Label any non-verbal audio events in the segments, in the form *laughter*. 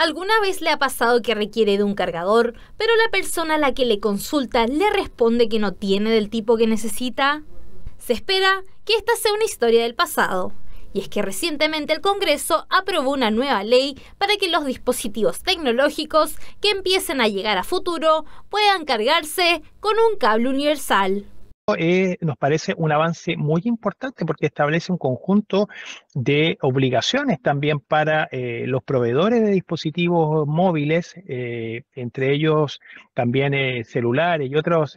¿Alguna vez le ha pasado que requiere de un cargador, pero la persona a la que le consulta le responde que no tiene del tipo que necesita? Se espera que esta sea una historia del pasado. Y es que recientemente el Congreso aprobó una nueva ley para que los dispositivos tecnológicos que empiecen a llegar a futuro puedan cargarse con un cable universal. Eh, nos parece un avance muy importante porque establece un conjunto de obligaciones también para eh, los proveedores de dispositivos móviles, eh, entre ellos también celulares y otros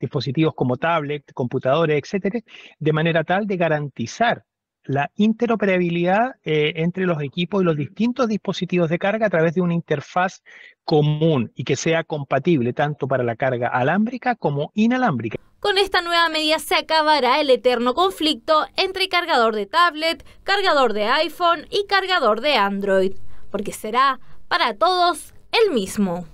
dispositivos como tablet, computadores, etcétera, de manera tal de garantizar la interoperabilidad entre los equipos y los distintos dispositivos de carga a través de una interfaz común y que sea compatible tanto para la carga alámbrica como inalámbrica. Con esta nueva medida se acabará el eterno conflicto entre cargador de tablet, cargador de iPhone y cargador de Android, porque será para todos el mismo.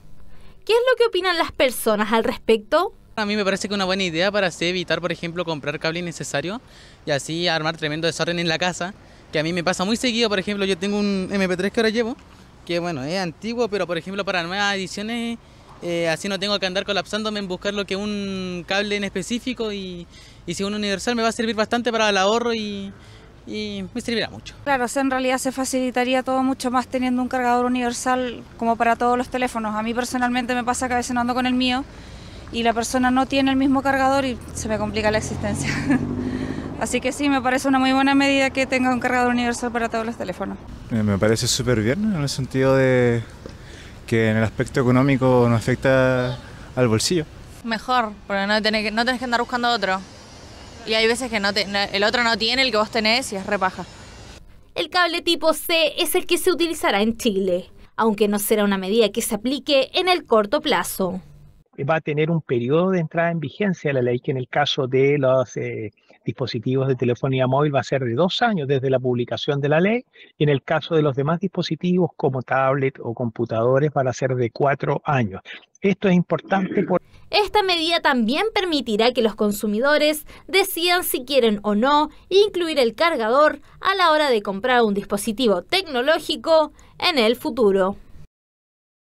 ¿Qué es lo que opinan las personas al respecto? A mí me parece que una buena idea para evitar, por ejemplo, comprar cable innecesario y así armar tremendo desorden en la casa, que a mí me pasa muy seguido, por ejemplo, yo tengo un MP3 que ahora llevo, que bueno, es antiguo, pero por ejemplo para nuevas ediciones eh, así no tengo que andar colapsándome en buscar lo que un cable en específico y, y si un universal me va a servir bastante para el ahorro y, y me servirá mucho. Claro, en realidad se facilitaría todo mucho más teniendo un cargador universal como para todos los teléfonos. A mí personalmente me pasa que a veces no ando con el mío y la persona no tiene el mismo cargador y se me complica la existencia. *laughs* Así que sí, me parece una muy buena medida que tenga un cargador universal para todos los teléfonos. Eh, me parece súper bien en el sentido de que en el aspecto económico no afecta al bolsillo. Mejor, porque no tenés que, no tenés que andar buscando otro. Y hay veces que no el otro no tiene el que vos tenés y es repaja. El cable tipo C es el que se utilizará en Chile, aunque no será una medida que se aplique en el corto plazo. Eh, va a tener un periodo de entrada en vigencia la ley que en el caso de los eh, dispositivos de telefonía móvil va a ser de dos años desde la publicación de la ley y en el caso de los demás dispositivos como tablet o computadores van a ser de cuatro años. Esto es importante porque... Esta medida también permitirá que los consumidores decidan si quieren o no incluir el cargador a la hora de comprar un dispositivo tecnológico en el futuro.